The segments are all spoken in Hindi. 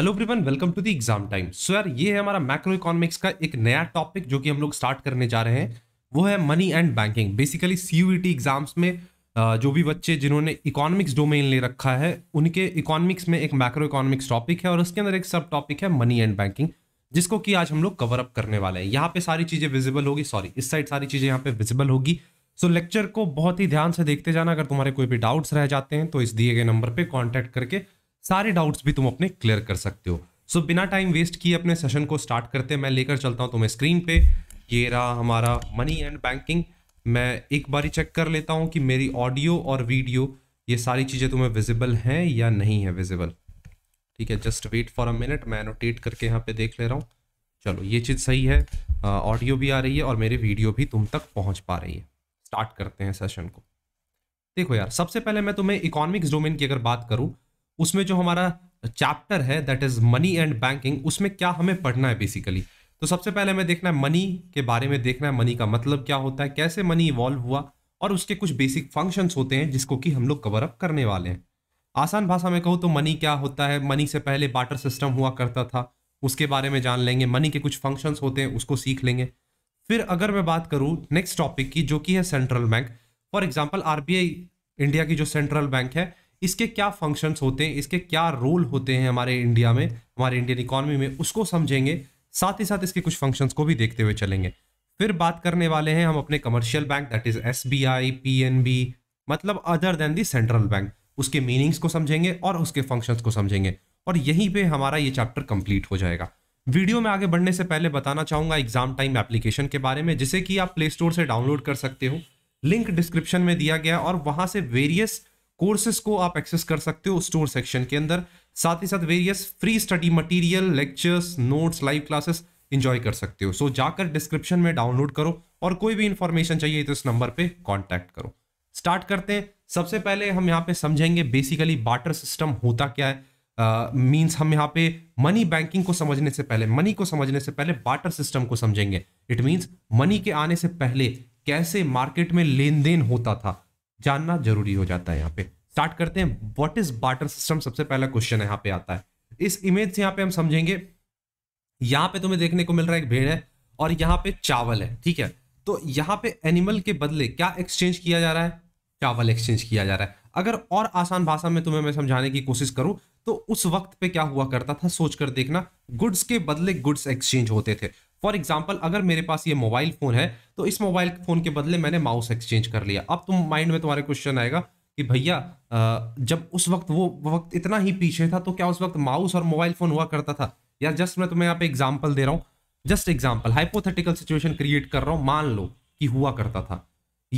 हेलो प्रिवन welcome to the exam time so यार ये है हमारा मैक्रो इकोनॉमिक्स का एक नया टॉपिक जो कि हम लोग स्टार्ट करने जा रहे हैं वो है money and banking basically C exams में जो भी बच्चे जिन्होंने इकोनॉमिक्स डोमेन ले रखा है उनके इकोनॉमिक्स में एक मैक्रो इकोनॉमिक्स टॉपिक है और उसके अंदर एक सब टॉपिक है मनी एंड बैंकिंग जिसको कि आज हम लोग कवर अप करने वाले हैं यहाँ पे सारी चीज़ें विजिबल होगी सॉरी इस साइड सारी चीज़ें यहाँ पे विजिबल होगी सो so, लेक्चर को बहुत ही ध्यान से देखते जाना अगर तुम्हारे कोई भी डाउट्स रह जाते हैं तो इस दिए गए नंबर पर कॉन्टैक्ट करके सारे डाउट्स भी तुम अपने क्लियर कर सकते हो सो so, बिना टाइम वेस्ट किए अपने सेशन को स्टार्ट करते हैं मैं लेकर चलता हूँ तुम्हें स्क्रीन पे ये रहा हमारा मनी एंड बैंकिंग मैं एक बारी चेक कर लेता हूँ कि मेरी ऑडियो और वीडियो ये सारी चीज़ें तुम्हें विजिबल हैं या नहीं है विजिबल ठीक है just wait for a minute मैं नोटेट करके यहाँ पे देख ले रहा हूँ चलो ये चीज़ सही है ऑडियो भी आ रही है और मेरे वीडियो भी तुम तक पहुँच पा रही है स्टार्ट करते हैं सेशन को देखो यार सबसे पहले मैं तुम्हें इकोनॉमिक्स डोमेन की अगर बात करूँ उसमें जो हमारा चैप्टर है that is money and banking उसमें क्या हमें पढ़ना है बेसिकली तो सबसे पहले हमें देखना है मनी के बारे में देखना है मनी का मतलब क्या होता है कैसे मनी इवॉल्व हुआ और उसके कुछ बेसिक फंक्शंस होते हैं जिसको कि हम लोग कवर अप करने वाले हैं आसान भाषा में कहूँ तो मनी क्या होता है मनी से पहले बाटर सिस्टम हुआ करता था उसके बारे में जान लेंगे मनी के कुछ फंक्शंस होते हैं उसको सीख लेंगे फिर अगर मैं बात करूँ नेक्स्ट टॉपिक की जो कि है central bank for example R India की जो सेंट्रल बैंक है इसके क्या फंक्शंस होते हैं इसके क्या रोल होते हैं हमारे इंडिया में हमारे इंडियन इकोनॉमी में उसको समझेंगे साथ ही साथ इसके कुछ फंक्शंस को भी देखते हुए चलेंगे फिर बात करने वाले हैं हम अपने commercial bank that is S B I P N B मतलब other than the central bank उसके मीनिंग्स को समझेंगे और उसके फंक्शंस को समझेंगे और यहीं पे हमारा ये चैप्टर कंप्लीट हो जाएगा वीडियो में आगे बढ़ने से पहले बताना चाहूँगा एग्जाम टाइम एप्लीकेशन के बारे में जिसे कि आप प्ले स्टोर से डाउनलोड कर सकते हो लिंक डिस्क्रिप्शन में दिया गया और वहाँ से वेरियस कोर्सेज को आप एक्सेस कर सकते हो स्टोर सेक्शन के अंदर साथ ही साथ various free study material lectures notes live classes enjoy कर सकते हो सो so, जाकर डिस्क्रिप्शन में डाउनलोड करो और कोई भी इंफॉर्मेशन चाहिए तो इस नंबर पे कांटेक्ट करो स्टार्ट करते हैं सबसे पहले हम यहाँ पे समझेंगे बेसिकली बाटर सिस्टम होता क्या है मींस uh, हम यहाँ पे मनी बैंकिंग को समझने से पहले मनी को समझने से पहले बाटर सिस्टम को समझेंगे इट मीन्स मनी के आने से पहले कैसे मार्केट में लेन देन होता था जानना जरूरी हो जाता है यहाँ पे स्टार्ट करते हैं व्हाट इज बार्टर सिस्टम सबसे पहला क्वेश्चन यहाँ पे आता है इस इमेज से यहाँ पे हम समझेंगे यहाँ पे तुम्हें देखने को मिल रहा है एक भेड़ है और यहाँ पे चावल है ठीक है तो यहाँ पे एनिमल के बदले क्या एक्सचेंज किया जा रहा है चावल एक्सचेंज किया जा रहा है अगर और आसान भाषा में तुम्हें मैं समझाने की कोशिश करूं तो उस वक्त पे क्या हुआ करता था सोच कर देखना गुड्स के बदले गुड्स एक्सचेंज होते थे फॉर एग्जाम्पल अगर मेरे पास ये मोबाइल फोन है तो इस मोबाइल फोन के बदले मैंने माउस एक्सचेंज कर लिया अब तुम माइंड में तुम्हारे क्वेश्चन आएगा कि भैया जब उस वक्त वो वक्त इतना ही पीछे था तो क्या उस वक्त माउस और मोबाइल फोन हुआ करता था या जस्ट मैं तुम्हें यहाँ पे एग्जाम्पल दे रहा हूँ just example hypothetical situation create कर रहा हूँ मान लो कि हुआ करता था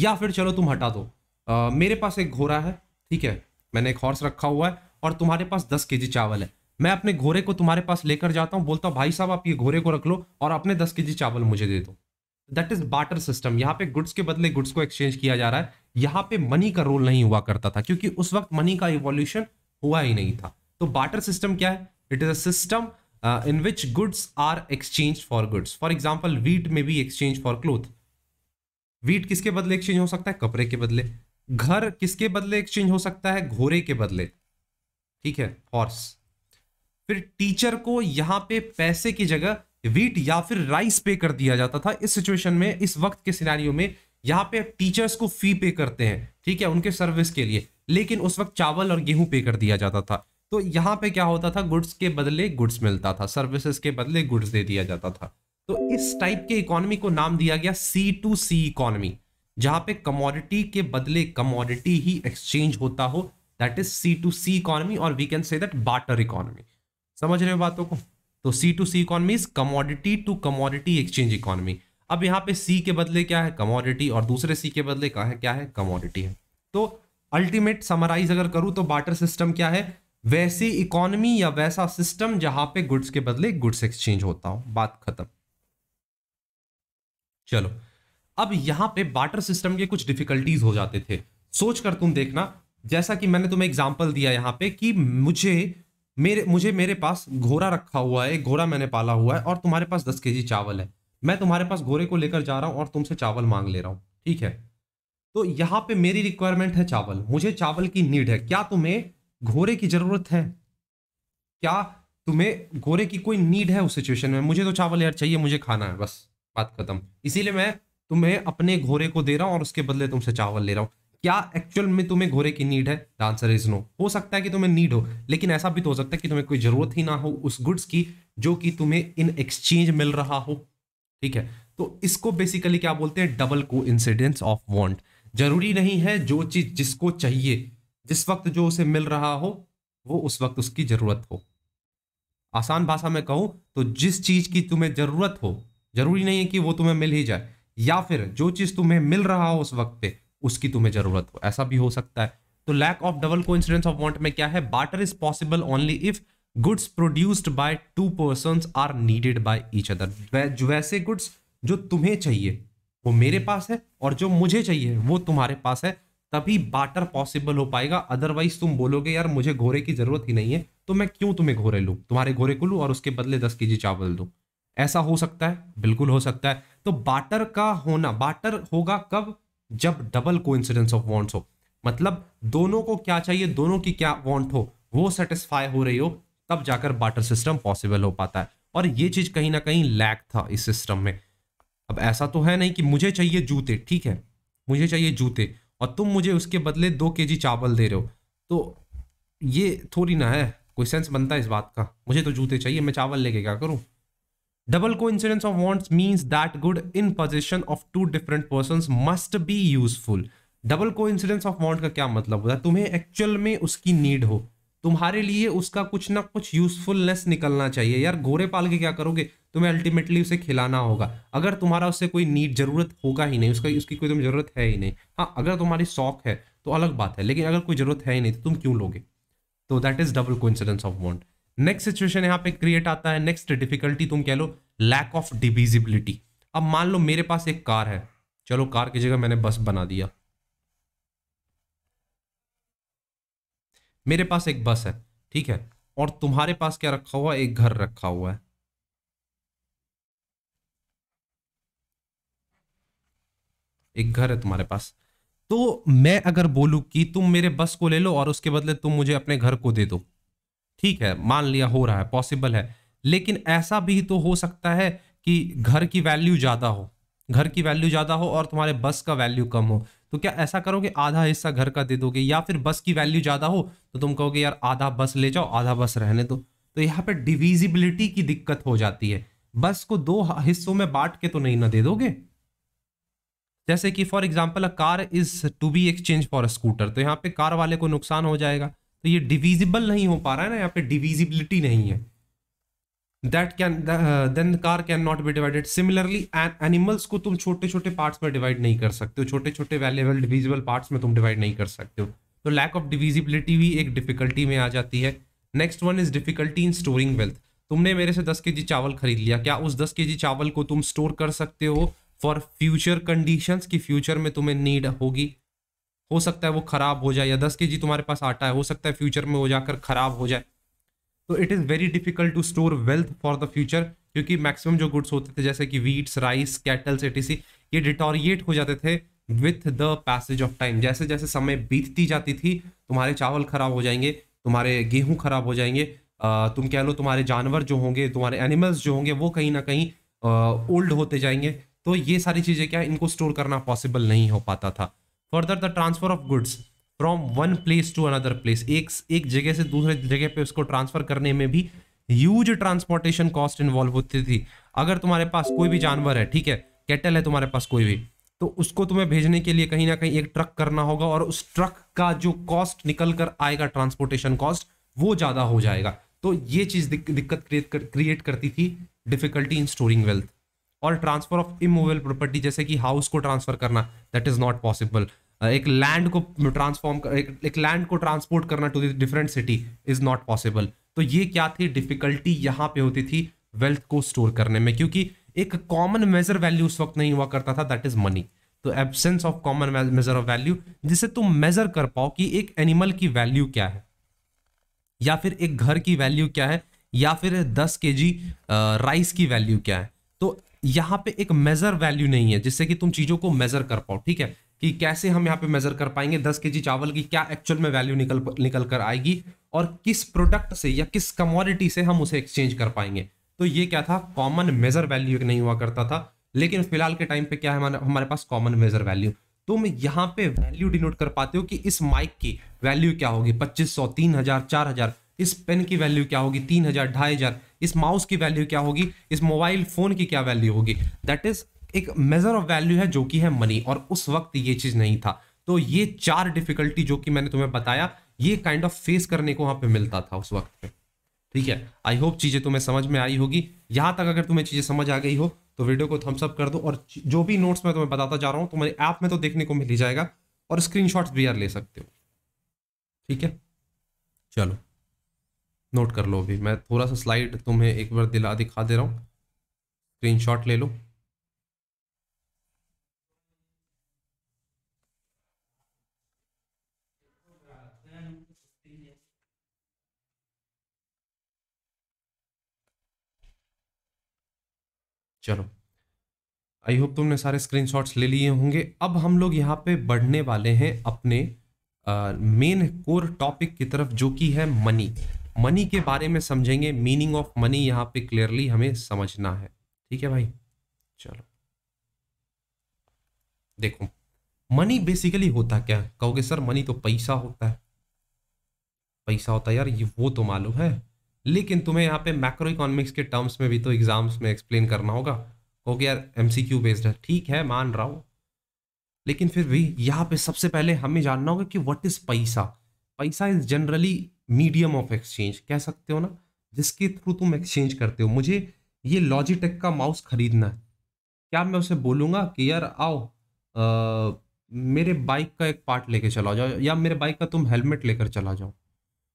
या फिर चलो तुम हटा दो आ, मेरे पास एक घोड़ा है ठीक है मैंने एक हॉर्स रखा हुआ है और तुम्हारे पास दस के चावल है मैं अपने घोड़े को तुम्हारे पास लेकर जाता हूँ बोलता हूँ भाई साहब आप ये घोड़े को रख लो और अपने दस के चावल मुझे दे दो दैट इज बाटर सिस्टम यहाँ पे गुड्स के बदले गुड्स को एक्सचेंज किया जा रहा है यहाँ पे मनी का रोल नहीं हुआ करता था क्योंकि उस वक्त मनी का इवोल्यूशन हुआ ही नहीं था तो बाटर सिस्टम क्या है it is a system in which goods are exchange for goods for example wheat में भी एक्सचेंज फॉर क्लोथ वीट किसके बदले एक्सचेंज हो सकता है कपड़े के बदले घर किसके बदले एक्सचेंज हो सकता है घोड़े के बदले ठीक है हॉर्स फिर टीचर को यहां पे पैसे की जगह वीट या फिर राइस पे कर दिया जाता था इस सिचुएशन में इस वक्त के सिनेरियो में यहाँ पे टीचर्स को फी पे करते हैं ठीक है उनके सर्विस के लिए लेकिन उस वक्त चावल और गेहूं पे कर दिया जाता था तो यहाँ पे क्या होता था गुड्स के बदले गुड्स मिलता था सर्विसेज के बदले गुड्स दे दिया जाता था तो इस टाइप के इकोनॉमी को नाम दिया गया सी टू सी इकोनॉमी जहां पे कमोडिटी के बदले कमोडिटी ही एक्सचेंज होता हो that is C to C economy और we can say that barter economy समझ रहे हो बातों को तो C to C economy is commodity to commodity exchange economy अब यहाँ पे सी के बदले क्या है कमोडिटी और दूसरे सी के बदले क्या है क्या है कमोडिटी है तो अल्टीमेट समराइज अगर करूँ तो बाटर सिस्टम क्या है वैसी इकोनमी या वैसा सिस्टम जहां पे गुड्स के बदले गुड्स एक्सचेंज होता हो बात खत्म चलो अब यहां पे बाटर सिस्टम के कुछ डिफिकल्टीज हो जाते थे सोच कर तुम देखना जैसा कि मैंने तुम्हें एग्जाम्पल दिया यहाँ पे कि मुझे मेरे मुझे मेरे पास घोड़ा रखा हुआ है घोड़ा मैंने पाला हुआ है और तुम्हारे पास दस के चावल है मैं तुम्हारे पास गोरे को लेकर जा रहा हूँ और तुमसे चावल मांग ले रहा हूँ ठीक है तो यहाँ पे मेरी रिक्वायरमेंट है चावल मुझे चावल की नीड है क्या तुम्हें घोरे की जरूरत है क्या तुम्हें घोरे की कोई नीड है उस सिचुएशन में मुझे तो चावल यार चाहिए मुझे खाना है बस बात खत्म इसीलिए मैं तुम्हें अपने घोरे को दे रहा हूँ और उसके बदले तुमसे चावल ले रहा हूँ क्या एक्चुअल में तुम्हें घोरे की नीड है द आंसर इज नो हो सकता है कि तुम्हें नीड हो लेकिन ऐसा भी तो हो सकता है कि तुम्हें कोई जरूरत ही ना हो उस गुड्स की जो कि तुम्हें इन एक्सचेंज मिल रहा हो ठीक है तो इसको बेसिकली क्या बोलते हैं डबल को इंसिडेंस ऑफ वॉन्ट जरूरी नहीं है जो चीज जिसको चाहिए जिस वक्त जो उसे मिल रहा हो वो उस वक्त उसकी जरूरत हो आसान भाषा में कहूं तो जिस चीज की तुम्हें जरूरत हो जरूरी नहीं है कि वो तुम्हें मिल ही जाए या फिर जो चीज तुम्हें मिल रहा हो उस वक्त पे उसकी तुम्हें जरूरत हो ऐसा भी हो सकता है तो लैक ऑफ डबल को ऑफ वॉन्ट में क्या है barter is possible only if goods produced by two person are needed by each other वैसे गुड्स जो तुम्हें चाहिए वो मेरे पास है और जो मुझे चाहिए वो तुम्हारे पास है तभी बाटर पॉसिबल हो पाएगा अदरवाइज तुम बोलोगे यार मुझे घोड़े की जरूरत ही नहीं है तो मैं क्यों तुम्हें घोरे लूँ तुम्हारे घोरे को लूँ और उसके बदले दस के चावल दूँ ऐसा हो सकता है बिल्कुल हो सकता है तो बाटर का होना बाटर होगा कब जब डबल कोइंसिडेंस ऑफ वॉन्ट्स हो मतलब दोनों को क्या चाहिए दोनों की क्या वॉन्ट हो वो सेटिस्फाई हो रही हो तब जाकर बाटर सिस्टम पॉसिबल हो पाता है और ये चीज़ कहीं ना कहीं लैक था इस सिस्टम में अब ऐसा तो है नहीं कि मुझे चाहिए जूते ठीक है मुझे चाहिए जूते और तुम मुझे उसके बदले दो के चावल दे रहे हो तो ये थोड़ी ना है कोई सेंस बनता है इस बात का मुझे तो जूते चाहिए मैं चावल लेके क्या करूँ coincidence of wants means that good in possession of two different person must be useful double coincidence of want का क्या मतलब होता है तुम्हें एक्चुअल में उसकी नीड हो तुम्हारे लिए उसका कुछ ना कुछ यूजफुलनेस निकलना चाहिए यार घोरे पाल के क्या करोगे तुम्हें अल्टीमेटली उसे खिलाना होगा अगर तुम्हारा उससे कोई नीड जरूरत होगा ही नहीं उसका उसकी कोई तुम जरूरत है ही नहीं हाँ अगर तुम्हारी शौक है तो अलग बात है लेकिन अगर कोई जरूरत है ही नहीं तो तुम क्यों लोगे तो दैट इज डबल को ऑफ वॉन्ट नेक्स्ट सिचुएशन यहाँ पे क्रिएट आता है नेक्स्ट डिफिकल्टी तुम कह लो लैक ऑफ डिविजिबिलिटी अब मान लो मेरे पास एक कार है चलो कार की जगह मैंने बस बना दिया मेरे पास एक बस है ठीक है और तुम्हारे पास क्या रखा हुआ एक घर रखा हुआ है एक घर है तुम्हारे पास तो मैं अगर बोलूं कि तुम मेरे बस को ले लो और उसके बदले तुम मुझे अपने घर को दे दो ठीक है मान लिया हो रहा है पॉसिबल है लेकिन ऐसा भी तो हो सकता है कि घर की वैल्यू ज़्यादा हो घर की वैल्यू ज़्यादा हो और तुम्हारे बस का वैल्यू कम हो तो क्या ऐसा करोगे आधा हिस्सा घर का दे दोगे या फिर बस की वैल्यू ज़्यादा हो तो तुम कहोगे यार आधा बस ले जाओ आधा बस रहने दो तो यहाँ पर डिविजिबिलिटी की दिक्कत हो जाती है बस को दो हिस्सों में बांट के तो नहीं ना दे दोगे जैसे कि for example a car is to be exchange for a scooter तो यहाँ पे कार वाले को नुकसान हो जाएगा तो ये डिविजिबल नहीं हो पा रहा है ना यहाँ पे डिविजिबिलिटी नहीं है that can then car can not be divided similarly animals को तुम छोटे छोटे पार्ट्स में डिवाइड नहीं कर सकते हो छोटे छोटे वैल्यूबल डिविजिबल पार्ट्स में तुम डिवाइड नहीं कर सकते हो तो लैक ऑफ डिविजिबिलिटी भी एक डिफिकल्टी में आ जाती है next one is difficulty in storing wealth तुमने मेरे से दस के जी चावल खरीद लिया क्या उस दस के जी चावल को तुम स्टोर कर सकते हो फॉर फ्यूचर कंडीशन की फ्यूचर में तुम्हें नीड होगी हो सकता है वो खराब हो जाए या दस के जी तुम्हारे पास आटा है हो सकता है फ्यूचर में वो जाकर खराब हो जाए तो it is very difficult to store wealth for the future क्योंकि मैक्सिमम जो गुड्स होते थे जैसे कि वीट्स राइस कैटल्स एटीसी ये डिटोरिएट हो जाते थे with the passage of time जैसे जैसे समय बीतती जाती थी तुम्हारे चावल खराब हो जाएंगे तुम्हारे गेहूँ खराब हो जाएंगे तुम कह लो तुम्हारे जानवर जो होंगे तुम्हारे एनिमल्स जो होंगे वो कहीं ना कहीं ओल्ड होते जाएंगे तो ये सारी चीज़ें क्या इनको स्टोर करना पॉसिबल नहीं हो पाता था further the transfer of goods from one place to another place एक एक जगह से दूसरे जगह पे उसको ट्रांसफर करने में भी ह्यूज ट्रांसपोर्टेशन कॉस्ट इन्वॉल्व होती थी अगर तुम्हारे पास कोई भी जानवर है ठीक है कैटल है तुम्हारे पास कोई भी तो उसको तुम्हें भेजने के लिए कहीं ना कहीं एक ट्रक करना होगा और उस ट्रक का जो कॉस्ट निकल कर आएगा ट्रांसपोर्टेशन कॉस्ट वो ज़्यादा हो जाएगा तो ये चीज़ दिक्कत क्रिएट कर, क्रिएट करती थी डिफिकल्टी इन स्टोरिंग वेल्थ और ट्रांसफर ऑफ इमोवेबल प्रॉपर्टी जैसे कि हाउस को ट्रांसफर करना that is not possible Uh, एक लैंड को ट्रांसफॉर्म कर एक, लैंड को ट्रांसपोर्ट करना to this different city is not possible तो ये क्या थी डिफिकल्टी यहाँ पे होती थी वेल्थ को स्टोर करने में क्योंकि एक कॉमन मेजर वैल्यू उस वक्त नहीं हुआ करता था दैट इज मनी तो absence of common measure of value जिससे तुम मेजर कर पाओ कि एक एनिमल की वैल्यू क्या है या फिर एक घर की वैल्यू क्या है या फिर दस के जी राइस uh, की वैल्यू क्या है तो यहाँ पे एक मेजर वैल्यू नहीं है जिससे कि तुम चीज़ों को मेजर कर पाओ ठीक है कि कैसे हम यहाँ पे मेजर कर पाएंगे दस के चावल की क्या एक्चुअल में वैल्यू निकल निकल कर आएगी और किस प्रोडक्ट से या किस कमोडिटी से हम उसे एक्सचेंज कर पाएंगे तो ये क्या था कॉमन मेजर वैल्यू नहीं हुआ करता था लेकिन फिलहाल के टाइम पे क्या है हमारे पास कॉमन मेजर वैल्यू तुम यहाँ पे वैल्यू डिनोट कर पाते हो कि इस माइक की वैल्यू क्या होगी पच्चीस सौ तीन हजार चार हजार इस पेन की वैल्यू क्या होगी तीन हजार ढाई हजार इस माउस की वैल्यू क्या होगी इस मोबाइल फोन की क्या वैल्यू होगी दैट इज एक मेजर ऑफ वैल्यू है जो कि है मनी और उस वक्त ये चीज नहीं था तो ये चार डिफिकल्टी जो कि मैंने तुम्हें बताया ये काइंड ऑफ फेस करने को वहां पे मिलता था उस वक्त पे ठीक है आई होप चीजें तुम्हें समझ में आई होगी यहां तक अगर तुम्हें चीजें समझ आ गई हो तो वीडियो को थम्सअप कर दो और जो भी नोट्स मैं तुम्हें बताता जा रहा हूं तुम्हारे ऐप में तो देखने को मिल ही जाएगा और स्क्रीन भी यार ले सकते हो ठीक है चलो नोट कर लो अभी मैं थोड़ा सा स्लाइड तुम्हें एक बार दिला दिखा दे रहा हूँ स्क्रीन ले लो चलो आई होप तुमने सारे स्क्रीनशॉट्स ले लिए होंगे अब हम लोग यहाँ पे बढ़ने वाले हैं अपने मेन कोर टॉपिक की तरफ जो कि है मनी मनी के बारे में समझेंगे मीनिंग ऑफ मनी यहाँ पे क्लियरली हमें समझना है ठीक है भाई चलो देखो मनी बेसिकली होता क्या कहोगे सर मनी तो पैसा होता है पैसा होता है यार ये वो तो मालूम है लेकिन तुम्हें यहाँ पे मैक्रो इकोनॉमिक्स के टर्म्स में भी तो एग्जाम्स में एक्सप्लेन करना होगा क्योंकि यार क्यू बेस्ड है ठीक है मान रहा हूँ लेकिन फिर भी यहाँ पे सबसे पहले हमें जानना होगा कि व्हाट इज़ पैसा पैसा is generally medium of exchange कह सकते हो ना जिसके थ्रू तुम एक्सचेंज करते हो मुझे ये लॉजिटेक का माउस खरीदना है क्या मैं उसे बोलूँगा कि यार आओ आ, मेरे बाइक का एक पार्ट लेके चला जाओ या मेरे बाइक का तुम हेलमेट लेकर चला जाओ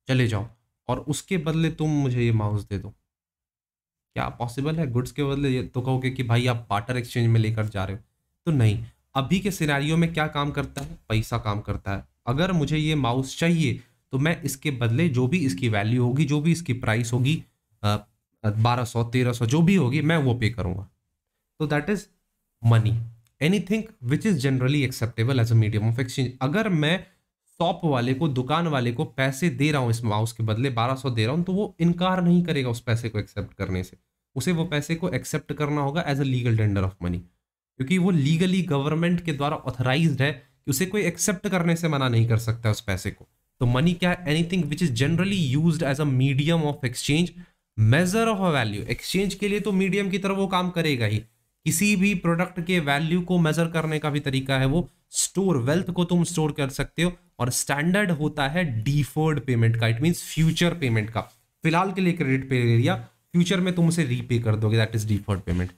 चले जाओ और उसके बदले तुम मुझे ये माउस दे दो क्या पॉसिबल है गुड्स के बदले ये तो कहोगे कि भाई आप पार्टर एक्सचेंज में लेकर जा रहे हो तो नहीं अभी के सिनेरियो में क्या काम करता है पैसा काम करता है अगर मुझे ये माउस चाहिए तो मैं इसके बदले जो भी इसकी वैल्यू होगी जो भी इसकी प्राइस होगी बारह सौ तेरह सौ जो भी होगी मैं वो पे करूँगा तो that is money any thing which is generally acceptable as a medium of exchange अगर मैं शॉप वाले को दुकान वाले को पैसे दे रहा हूँ इस माउस के बदले 1200 दे रहा हूँ तो वो इनकार नहीं करेगा उस पैसे को एक्सेप्ट करने से उसे वो पैसे को एक्सेप्ट करना होगा as a legal tender of money क्योंकि वो लीगली गवर्नमेंट के द्वारा ऑथराइज है कि उसे कोई एक्सेप्ट करने से मना नहीं कर सकता उस पैसे को तो मनी क्या है anything which is generally use as a medium of exchange measure of a value exchange के लिए तो मीडियम की तरफ वो काम करेगा ही किसी भी प्रोडक्ट के वैल्यू को मेजर करने का भी तरीका है वो स्टोर वेल्थ को तुम स्टोर कर सकते हो और स्टैंडर्ड होता है डिफर्ड पेमेंट का इट मीन्स फ्यूचर पेमेंट का फिलहाल के लिए क्रेडिट पे लिया फ्यूचर में तुम उसे रीपे कर दोगे दैट इज डिफर्ड पेमेंट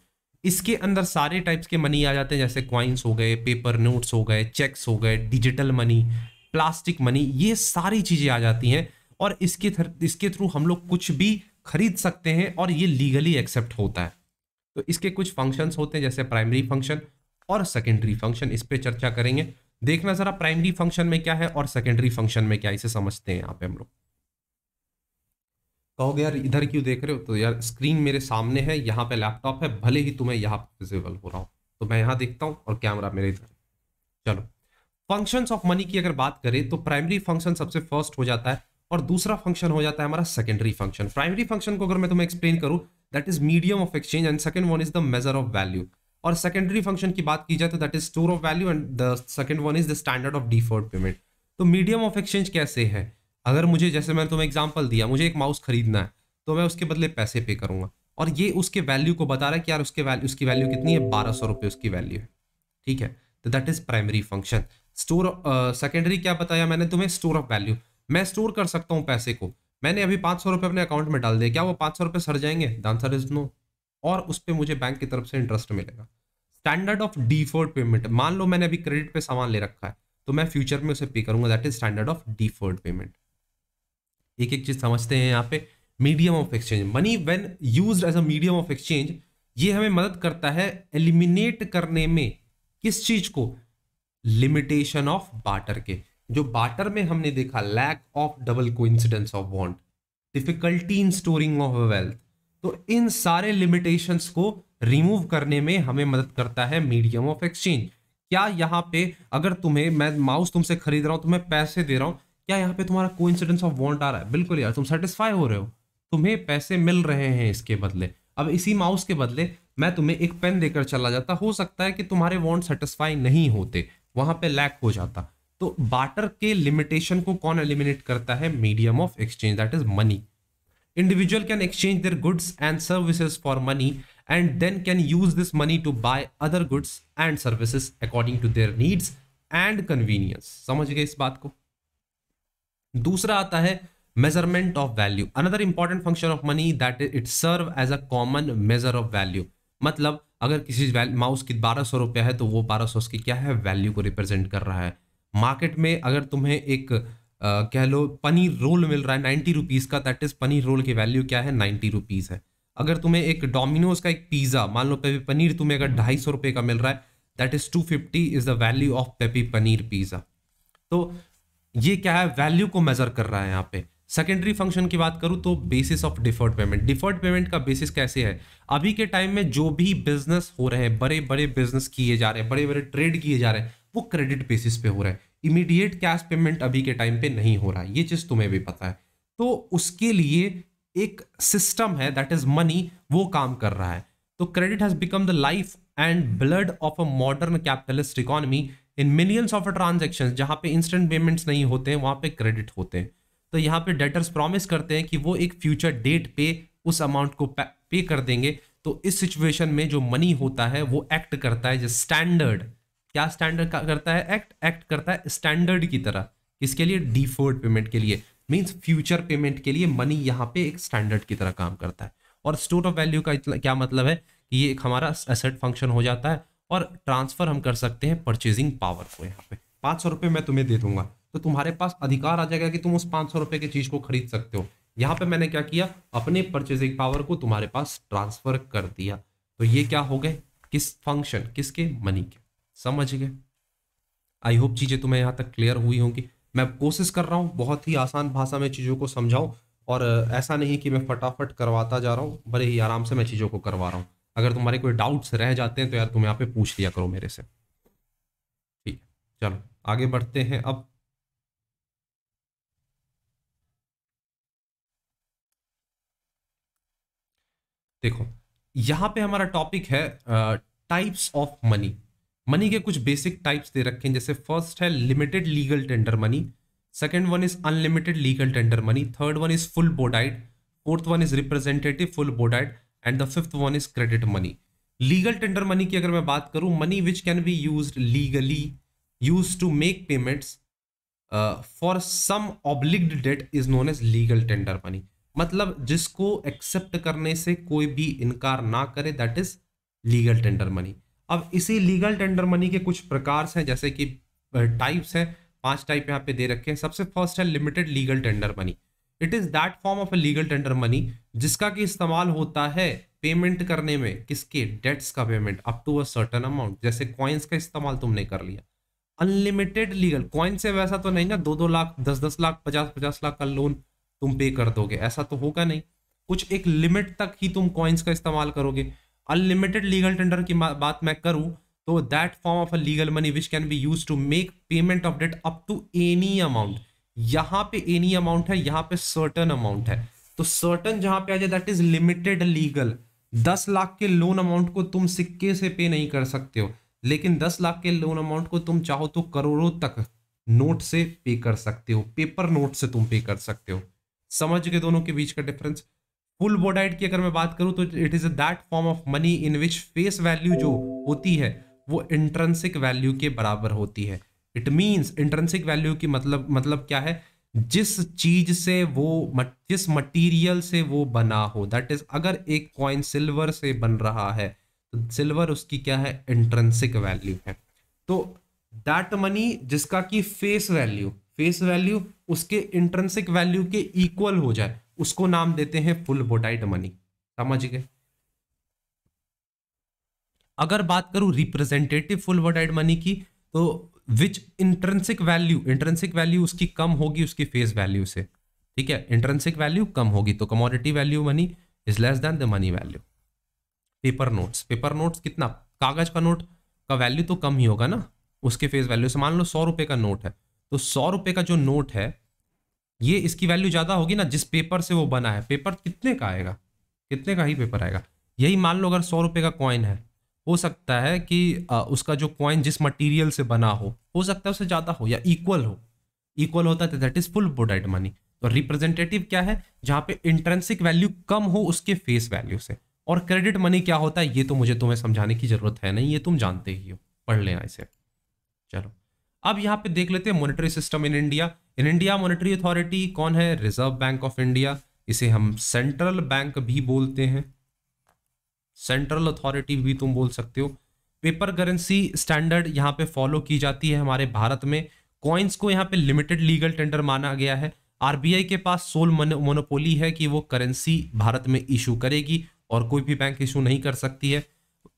इसके अंदर सारे टाइप्स के मनी आ जाते हैं जैसे क्वाइंस हो गए पेपर नोट्स हो गए चेक्स हो गए डिजिटल मनी प्लास्टिक मनी ये सारी चीज़ें आ जाती हैं और इसके इसके थ्रू हम लोग कुछ भी खरीद सकते हैं और ये लीगली एक्सेप्ट होता है तो इसके कुछ फंक्शंस होते हैं जैसे प्राइमरी फंक्शन और सेकेंडरी फंक्शन इस पर चर्चा करेंगे देखना जरा प्राइमरी फंक्शन में क्या है और सेकेंडरी फंक्शन में क्या इसे समझते हैं यहाँ पे हम लोग कहोगे यार इधर क्यों देख रहे हो तो यार स्क्रीन मेरे सामने है यहाँ पे लैपटॉप है भले ही तुम्हें यहाँ विजिबल हो रहा हो तो मैं यहाँ देखता हूँ और कैमरा मेरे इधर चलो फंक्शंस ऑफ मनी की अगर बात करें तो प्राइमरी फंक्शन सबसे फर्स्ट हो जाता है और दूसरा फंक्शन हो जाता है हमारा सेकेंडरी फंक्शन प्राइमरी फंक्शन को अगर मैं तुम्हें एक्सप्लेन करूँ that is medium of exchange and second one is the measure of value और सेकेंडरी फंक्शन की बात की जाए तो that is store of value and the second one is the standard of default payment तो मीडियम ऑफ एक्सचेंज कैसे है अगर मुझे जैसे मैंने तुम्हें एग्जाम्पल दिया मुझे एक माउस खरीदना है तो मैं उसके बदले पैसे पे करूंगा और ये उसके वैल्यू को बता रहा है कि यार उसके वैल्यू उसकी वैल्यू कितनी है बारह सौ रुपये उसकी वैल्यू है ठीक है तो that is primary function store secondary क्या बताया मैंने तुम्हें स्टोर ऑफ वैल्यू मैं स्टोर कर सकता हूँ पैसे को मैंने अभी पाँच सौ रुपये अपने अकाउंट में डाल दिया क्या वो पाँच सौ रुपये सर जाएंगे द आंसर इज नो और उस पर मुझे बैंक की तरफ से इंटरेस्ट मिलेगा स्टैंडर्ड ऑफ डिफॉल्ट पेमेंट मान लो मैंने अभी क्रेडिट पे सामान ले रखा है तो मैं फ्यूचर में उसे पे करूंगा that is standard of default payment एक एक चीज समझते हैं यहाँ पे medium of exchange money when use as a medium of exchange ये हमें मदद करता है एलिमिनेट करने में किस चीज को लिमिटेशन ऑफ बाटर के जो बाटर में हमने देखा lack of double incidence of want difficulty in storing of wealth तो इन सारे लिमिटेशंस को रिमूव करने में हमें मदद करता है मीडियम ऑफ एक्सचेंज क्या यहाँ पे अगर तुम्हें मैं माउस तुमसे खरीद रहा हूँ तुम्हें पैसे दे रहा हूँ क्या यहाँ पे तुम्हारा को इंसिडेंस ऑफ वॉन्ट आ रहा है बिल्कुल यार तुम सेटिस्फाई हो रहे हो तुम्हें पैसे मिल रहे हैं इसके बदले अब इसी माउस के बदले मैं तुम्हें एक पेन देकर चला जाता हो सकता है कि तुम्हारे वॉन्ट सेटिस्फाई नहीं होते वहां पर लैक हो जाता तो बाटर के लिमिटेशन को कौन एलिमिनेट करता है medium of exchange that is money Individual can exchange their goods and services for money and then can use this money to buy other goods and services according to their needs and convenience. समझ गए इस बात को दूसरा आता है measurement of value. Another important function of money that it serve as a common measure of value. मतलब अगर किसी माउस की बारह सौ रुपया है तो वो बारह सौ उसकी क्या है वैल्यू को रिप्रेजेंट कर रहा है मार्केट में अगर तुम्हें एक कह लो पनीर रोल मिल रहा है नाइन्टी रुपीज़ का दैट इज़ पनीर रोल की वैल्यू क्या है नाइन्टी रुपीज़ है अगर तुम्हें एक डोमिनोज का एक पिज़्ज़ा मान लो पेपी पनीर तुम्हें अगर ढाई सौ रुपये का मिल रहा है that is two fifty is the value of peppy paneer pizza तो ये क्या है वैल्यू को मेज़र कर रहा है यहाँ पे सेकेंडरी फंक्शन की बात करूँ तो basis of deferred payment deferred payment का बेसिस कैसे है अभी के टाइम में जो भी बिजनेस हो रहे हैं बड़े बड़े बिजनेस किए जा रहे हैं बड़े बड़े ट्रेड किए जा रहे हैं वो क्रेडिट बेसिस पे हो रहे हैं इमीडिएट कैश पेमेंट अभी के टाइम पे नहीं हो रहा है ये चीज़ तुम्हें भी पता है तो उसके लिए एक सिस्टम है दैट इज मनी वो काम कर रहा है तो credit has become the life and blood of a modern capitalist economy in millions of transaction जहाँ पे इंस्टेंट पेमेंट्स नहीं होते हैं वहाँ पे क्रेडिट होते हैं तो यहाँ पे डेटर्स प्रॉमिस करते हैं कि वो एक फ्यूचर डेट पे उस अमाउंट को पे कर देंगे तो इस सिचुएशन में जो मनी होता है वो एक्ट करता है जो स्टैंडर्ड क्या स्टैंडर्ड करता है एक्ट एक्ट करता है स्टैंडर्ड की तरह किसके लिए डिफोल्ट पेमेंट के लिए मीन्स फ्यूचर पेमेंट के लिए मनी यहाँ पे एक स्टैंडर्ड की तरह काम करता है और स्टोर ऑफ वैल्यू का क्या मतलब है कि ये एक हमारा एसेट फंक्शन हो जाता है और ट्रांसफर हम कर सकते हैं परचेजिंग पावर को यहाँ पे पाँच सौ रुपये मैं तुम्हें दे दूंगा तो तुम्हारे पास अधिकार आ जाएगा कि तुम उस पाँच सौ रुपये की चीज़ को खरीद सकते हो यहाँ पे मैंने क्या किया अपने परचेजिंग पावर को तुम्हारे पास ट्रांसफर कर दिया तो ये क्या हो गए किस फंक्शन किसके मनी के समझ गए आई होप चीज़ें तुम्हें यहाँ तक क्लियर हुई होंगी मैं कोशिश कर रहा हूँ बहुत ही आसान भाषा में चीज़ों को समझाऊँ और ऐसा नहीं कि मैं फटाफट करवाता जा रहा हूँ बड़े ही आराम से मैं चीज़ों को करवा रहा हूँ अगर तुम्हारे कोई डाउट्स रह जाते हैं तो यार तुम यहाँ पे पूछ लिया करो मेरे से ठीक है चलो आगे बढ़ते हैं अब देखो यहाँ पे हमारा टॉपिक है टाइप्स ऑफ मनी मनी के कुछ बेसिक टाइप्स दे रखे हैं जैसे फर्स्ट है limited legal tender money second one is unlimited legal tender money third one is full bodied fourth one is representative full bodied and the fifth one is credit money legal tender money की अगर मैं बात करूं money which can be use legally use to make payments for some obliged debt is known as legal tender money मतलब जिसको एक्सेप्ट करने से कोई भी इनकार ना करे that is legal tender money अब इसी लीगल टेंडर मनी के कुछ प्रकार हैं जैसे कि टाइप्स हैं पांच टाइप यहाँ पे दे रखे हैं सबसे फर्स्ट है limited legal tender money it is that form of a legal tender money जिसका कि इस्तेमाल होता है पेमेंट करने में किसके डेट्स का payment up to a certain amount जैसे कॉइन्स का इस्तेमाल तुमने कर लिया अनलिमिटेड लीगल कॉइन से वैसा तो नहीं ना दो दो लाख दस दस लाख पचास पचास लाख का लोन तुम पे कर दोगे ऐसा तो होगा नहीं कुछ एक लिमिट तक ही तुम कॉइन्स का इस्तेमाल करोगे अनलिमिटेड लीगल टेंडर की बात मैं करूं तो that form of a legal money which can be use to make payment of debt up to any amount यहां पे एनी अमाउंट है यहां पे सर्टन अमाउंट है तो सर्टन जहां पे आ जाए दैट इज लिमिटेड लीगल दस लाख के लोन अमाउंट को तुम सिक्के से पे नहीं कर सकते हो लेकिन दस लाख के लोन अमाउंट को तुम चाहो तो करोड़ों तक नोट से पे कर सकते हो पेपर नोट से तुम पे कर सकते हो समझ गए दोनों के बीच का डिफरेंस फुल बोडाइट की अगर मैं बात करूँ तो it is that form of money in which face value जो होती है वो इंट्रेंसिक वैल्यू के बराबर होती है इट मीन्स इंट्रेंसिक वैल्यू की मतलब मतलब क्या है जिस चीज से वो जिस मटेरियल से वो बना हो दैट इज अगर एक कॉइन सिल्वर से बन रहा है तो सिल्वर उसकी क्या है इंट्रेंसिक वैल्यू है तो दैट मनी जिसका कि फेस वैल्यू फेस वैल्यू उसके इंट्रेंसिक वैल्यू के इक्वल हो जाए उसको नाम देते हैं फुल बोटाइड मनी समझ गए अगर बात करूं रिप्रेजेंटेटिव फुल बोटाइड मनी की तो which intrinsic value intrinsic value उसकी कम होगी उसकी फेस वैल्यू से ठीक है इंट्रेंसिक वैल्यू कम होगी तो commodity value money is less than the money value paper notes paper notes कितना कागज का नोट का वैल्यू तो कम ही होगा ना उसके फेस वैल्यू से मान लो सौ रुपए का नोट है तो सौ रुपए का जो नोट है ये इसकी वैल्यू ज़्यादा होगी ना जिस पेपर से वो बना है पेपर कितने का आएगा कितने का ही पेपर आएगा यही मान लो अगर सौ रुपये का कॉइन है हो सकता है कि उसका जो कॉइन जिस मटेरियल से बना हो हो सकता है उससे ज़्यादा हो या इक्वल हो इक्वल होता है that is full bodied money तो रिप्रेजेंटेटिव तो क्या है जहाँ पे इंट्रेंसिक वैल्यू कम हो उसके फेस वैल्यू से और क्रेडिट मनी क्या होता है ये तो मुझे तुम्हें समझाने की ज़रूरत है नहीं ये तुम जानते ही हो पढ़ लेना इसे चलो अब यहाँ पे देख लेते हैं monetary system in India in India monetary authority कौन है रिजर्व बैंक ऑफ इंडिया इसे हम सेंट्रल बैंक भी बोलते हैं सेंट्रल अथॉरिटी भी तुम बोल सकते हो पेपर करेंसी स्टैंडर्ड यहाँ पे फॉलो की जाती है हमारे भारत में कॉइन्स को यहाँ पे लिमिटेड लीगल टेंडर माना गया है आरबीआई के पास सोल मोनोपोली है कि वो करेंसी भारत में इशू करेगी और कोई भी बैंक इशू नहीं कर सकती है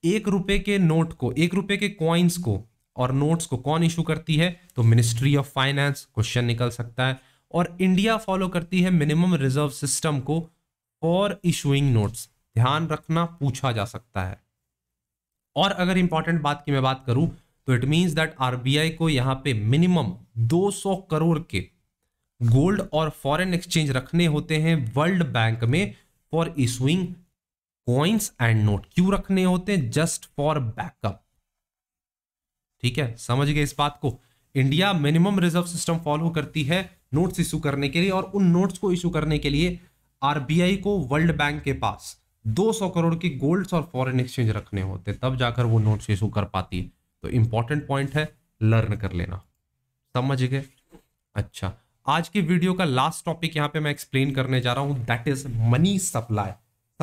एक रुपए के नोट को एक रुपए के कॉइन्स को और नोट्स को कौन इशू करती है तो मिनिस्ट्री ऑफ फाइनेंस क्वेश्चन निकल सकता है और इंडिया फॉलो करती है मिनिमम रिजर्व सिस्टम को फॉर इशूइंग नोट्स ध्यान रखना पूछा जा सकता है और अगर इंपॉर्टेंट बात की मैं बात करूं तो इट मींस दैट आरबीआई को यहां पे मिनिमम 200 करोड़ के गोल्ड और फॉरेन एक्सचेंज रखने होते हैं वर्ल्ड बैंक में for issuing coins and note क्यों रखने होते हैं जस्ट फॉर बैकअप ठीक है समझ गए इस बात को India minimum reserve system follow करती है नोट्स इशू करने के लिए और उन नोट्स को इशू करने के लिए आरबीआई को वर्ल्ड बैंक के पास 200 करोड़ के गोल्ड्स और फॉरेन एक्सचेंज रखने होते तब जाकर वो नोट्स इशू कर पाती है तो इंपॉर्टेंट पॉइंट है लर्न कर लेना समझ गए अच्छा आज की वीडियो का लास्ट टॉपिक यहाँ पे मैं एक्सप्लेन करने जा रहा हूँ दैट इज मनी सप्लाई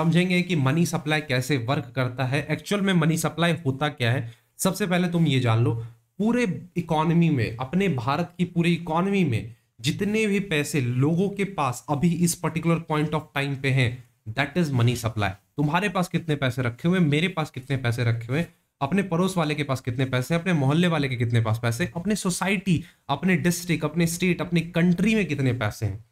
समझेंगे कि मनी सप्लाई कैसे वर्क करता है एक्चुअल में मनी सप्लाई होता क्या है सबसे पहले तुम ये जान लो पूरे इकोनॉमी में अपने भारत की पूरी इकोनॉमी में जितने भी पैसे लोगों के पास अभी इस पर्टिकुलर पॉइंट ऑफ टाइम पे हैं दैट इज मनी सप्लाई तुम्हारे पास कितने पैसे रखे हुए मेरे पास कितने पैसे रखे हुए अपने पड़ोस वाले के पास कितने पैसे अपने मोहल्ले वाले के कितने पास पैसे अपने सोसाइटी अपने डिस्ट्रिक्ट अपने स्टेट अपने कंट्री में कितने पैसे हैं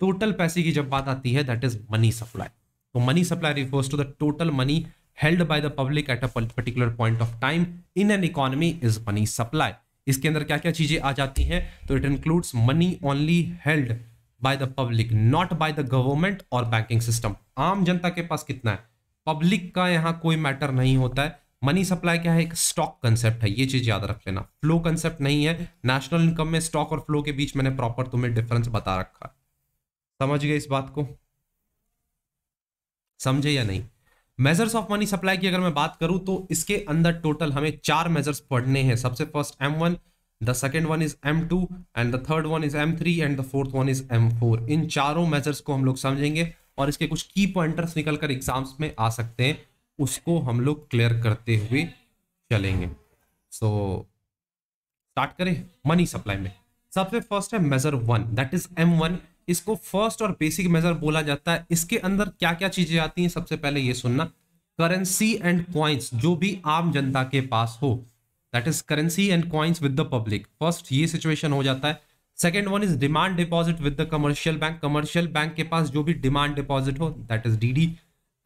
टोटल पैसे की जब बात आती है दैट इज मनी सप्लाई तो money supply refers to the total money held by the public at a particular point of time in an economy is money supply इसके अंदर क्या क्या चीजें आ जाती हैं तो it includes money only held by the public not by the government और बैंकिंग सिस्टम आम जनता के पास कितना है पब्लिक का यहाँ कोई मैटर नहीं होता है मनी सप्लाई क्या है एक स्टॉक कंसेप्ट है ये चीज याद रख लेना फ्लो कंसेप्ट नहीं है नेशनल इनकम में स्टॉक और फ्लो के बीच मैंने प्रॉपर तुम्हें डिफरेंस बता रखा है समझ गए इस बात को समझे या नहीं मेजर्स ऑफ मनी सप्लाई की अगर मैं बात करूं तो इसके अंदर टोटल हमें चार मेजर्स पढ़ने हैं सबसे first M one the second one is M two and the third one is M three and the fourth one is M four इन चारों मेजर्स को हम लोग समझेंगे और इसके कुछ की पॉइंटर्स निकल कर एग्जाम्स में आ सकते हैं उसको हम लोग क्लियर करते हुए चलेंगे सो so, स्टार्ट करें मनी सप्लाई में सबसे फर्स्ट है measure one that is M one इसको फर्स्ट और बेसिक मेजर बोला जाता है इसके अंदर क्या क्या चीजें आती हैं सबसे पहले ये सुनना करेंसी एंड क्वाइंस जो भी आम जनता के पास हो that is currency and coins with the public first ये सिचुएशन हो जाता है second one is demand deposit with the commercial bank commercial bank के पास जो भी डिमांड डिपॉजिट हो that is D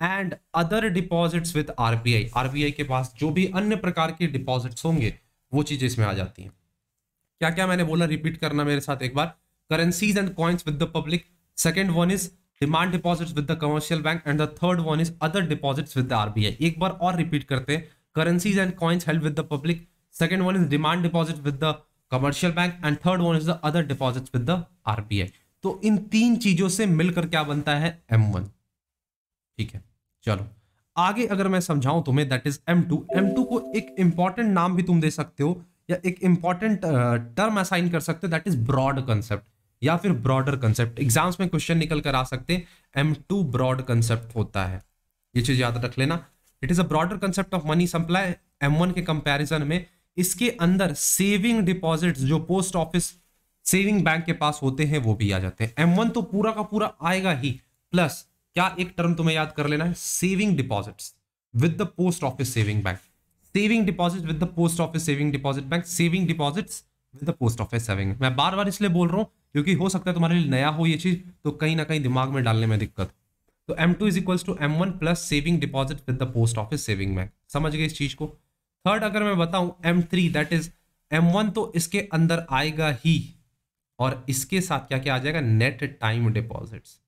and other deposits with RBI RBI के पास जो भी अन्य प्रकार के डिपॉजिट्स होंगे वो चीजें इसमें आ जाती हैं क्या क्या मैंने बोला रिपीट करना मेरे साथ एक बार currencies and coins with the public. Second one is demand deposits with the commercial bank and the third one is other deposits with the RBI एक बार और रिपीट करते हैं currencies and coins held with the public second one is demand deposit with the commercial bank and third one is the other deposits with the RBI तो इन तीन चीजों से मिलकर क्या बनता है एम वन ठीक है चलो आगे अगर मैं समझाऊं तुम्हें that is M two M two को एक इंपॉर्टेंट नाम भी तुम दे सकते हो या एक इंपॉर्टेंट टर्म असाइन कर सकते हो दैट इज ब्रॉड कंसेप्ट या फिर ब्रॉडर कंसेप्ट एग्जाम्स में क्वेश्चन निकल कर आ सकते हैं एम टू ब्रॉड कंसेप्ट होता है ये चीज याद रख लेना it is a broader concept of money supply M one के कंपेरिजन में इसके अंदर सेविंग डिपॉजिट जो पोस्ट ऑफिस सेविंग बैंक के पास होते हैं वो भी आ जाते हैं एम वन तो पूरा का पूरा आएगा ही प्लस क्या एक टर्म तुम्हें याद कर लेना है saving deposit with the post office saving bank saving deposit with the post office saving deposit bank saving deposits the post office saving मैं बार बार इसलिए बोल रहा हूँ क्योंकि हो सकता है तुम्हारे लिए नया हो ये चीज़ तो कहीं ना कहीं दिमाग में डालने में दिक्कत तो M two is equals to M one plus saving deposit with the post office saving bank समझ गए इस चीज़ को थर्ड अगर मैं बताऊं M three that is M one तो इसके अंदर आएगा ही और इसके साथ क्या क्या आ जाएगा net time deposits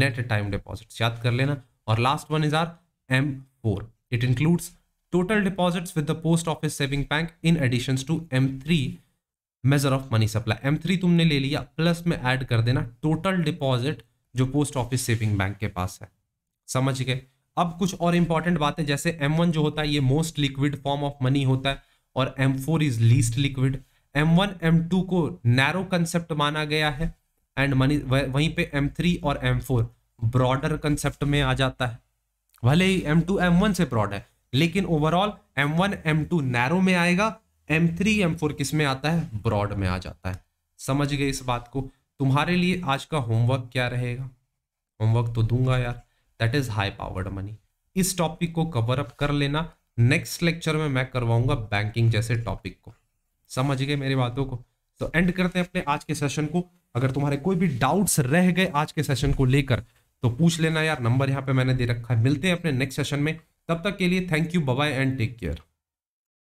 net time deposits याद कर लेना और last one is are M four it includes total deposits with the post office saving bank in addition to M three measure of money supply M three तुमने ले लिया प्लस में ऐड कर देना टोटल डिपॉजिट जो पोस्ट ऑफिस सेविंग बैंक के पास है समझ गए अब कुछ और इंपॉर्टेंट बातें जैसे एम वन जो होता है ये most liquid form of money होता है और M four is least liquid M one M two को नैरो कंसेप्ट माना गया है एंड मनी वहीं पे एम थ्री और एम फोर ब्रॉडर कंसेप्ट में आ जाता है भले ही एम टू एम वन से ब्रॉड है लेकिन overall M one M two narrow में आएगा एम थ्री एम फोर किस में आता है ब्रॉड में आ जाता है समझ गए इस बात को तुम्हारे लिए आज का होमवर्क क्या रहेगा होमवर्क तो दूंगा यार that is high powered money इस टॉपिक को कवर अप कर लेना नेक्स्ट लेक्चर में मैं करवाऊंगा बैंकिंग जैसे टॉपिक को समझ गए मेरी बातों को तो एंड करते हैं अपने आज के सेशन को अगर तुम्हारे कोई भी डाउट्स रह गए आज के सेशन को लेकर तो पूछ लेना यार नंबर यहाँ पे मैंने दे रखा है मिलते हैं अपने नेक्स्ट सेशन में तब तक के लिए thank you bye and take care